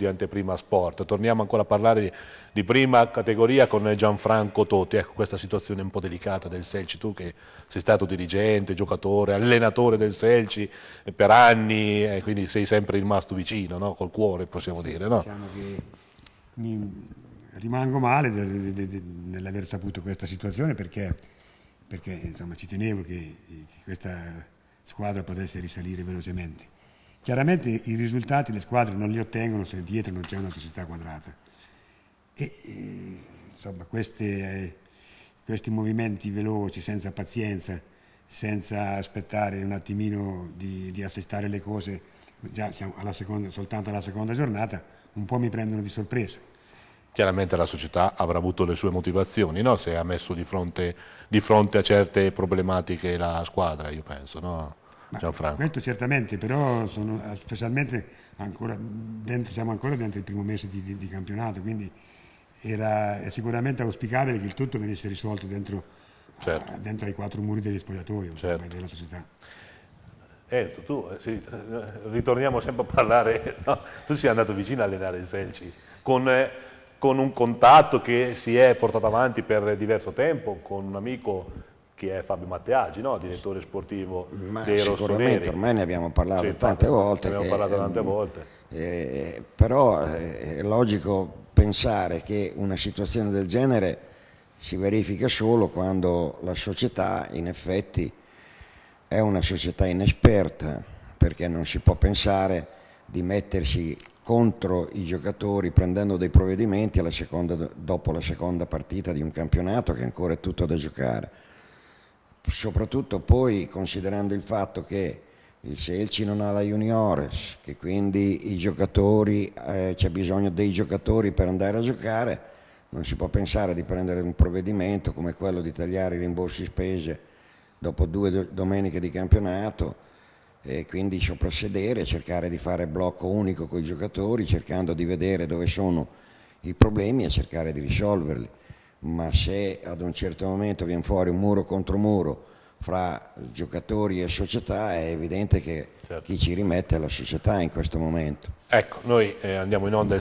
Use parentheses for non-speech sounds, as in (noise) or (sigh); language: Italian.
di anteprima sport. Torniamo ancora a parlare di, di prima categoria con Gianfranco Totti, ecco questa situazione un po' delicata del Selci, tu che sei stato dirigente, giocatore, allenatore del Selci per anni, eh, quindi sei sempre rimasto vicino, no? col cuore possiamo sì, dire. No? Diciamo che mi rimango male nell'aver saputo questa situazione perché, perché insomma, ci tenevo che, eh, che questa squadra potesse risalire velocemente Chiaramente i risultati le squadre non li ottengono se dietro non c'è una società quadrata. E, e insomma, queste, questi movimenti veloci, senza pazienza, senza aspettare un attimino di, di assestare le cose, già siamo alla seconda, soltanto alla seconda giornata, un po' mi prendono di sorpresa. Chiaramente la società avrà avuto le sue motivazioni, no? se ha messo di fronte, di fronte a certe problematiche la squadra, io penso. No? Ma Ciao Franco. Questo certamente, però sono, eh, specialmente ancora dentro, siamo ancora dentro il primo mese di, di, di campionato, quindi era sicuramente auspicabile che il tutto venisse risolto dentro, certo. uh, dentro ai quattro muri degli spogliatoi certo. della società. Enzo, tu eh, sì, ritorniamo sempre a parlare, (laughs) no? tu sei andato vicino a allenare il Selci con, con un contatto che si è portato avanti per diverso tempo, con un amico chi è Fabio Matteagi, no? direttore sportivo Ma dei Rossoneri. ormai ne abbiamo parlato sì, tante volte. Ne abbiamo parlato tante eh, volte. Eh, però eh, è logico pensare che una situazione del genere si verifica solo quando la società in effetti è una società inesperta, perché non si può pensare di mettersi contro i giocatori prendendo dei provvedimenti alla seconda, dopo la seconda partita di un campionato che ancora è tutto da giocare soprattutto poi considerando il fatto che il Selci non ha la juniores, che quindi eh, c'è bisogno dei giocatori per andare a giocare, non si può pensare di prendere un provvedimento come quello di tagliare i rimborsi spese dopo due do domeniche di campionato e quindi soprassedere, cercare di fare blocco unico con i giocatori, cercando di vedere dove sono i problemi e cercare di risolverli ma se ad un certo momento viene fuori un muro contro muro fra giocatori e società è evidente che certo. chi ci rimette è la società in questo momento. Ecco, noi eh, andiamo in onda.